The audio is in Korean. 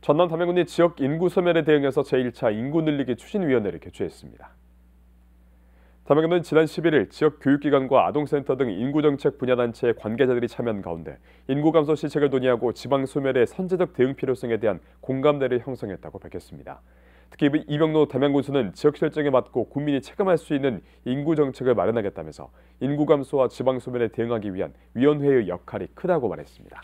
전남 담양군이 지역 인구 소멸에 대응해서 제1차 인구 늘리기 추진위원회를 개최했습니다. 담양군은 지난 11일 지역 교육기관과 아동센터 등 인구정책 분야단체의 관계자들이 참여한 가운데 인구 감소 시책을 논의하고 지방 소멸의 선제적 대응 필요성에 대한 공감대를 형성했다고 밝혔습니다. 특히 이병노 담양군수는 지역 실정에 맞고 국민이 체감할 수 있는 인구 정책을 마련하겠다면서 인구 감소와 지방 소멸에 대응하기 위한 위원회의 역할이 크다고 말했습니다.